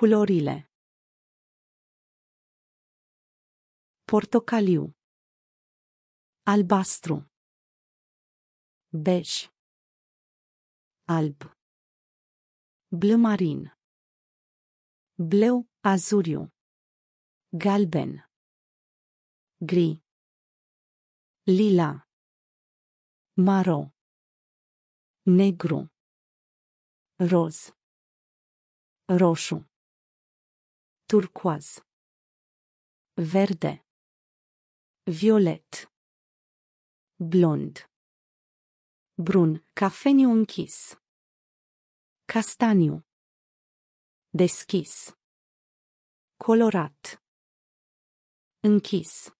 Culorile Portocaliu Albastru Bej Alb marin Bleu, azuriu Galben Gri Lila Maro Negru Roz Roșu turcoaz, verde, violet, blond, brun, cafeniu închis, castaniu, deschis, colorat, închis,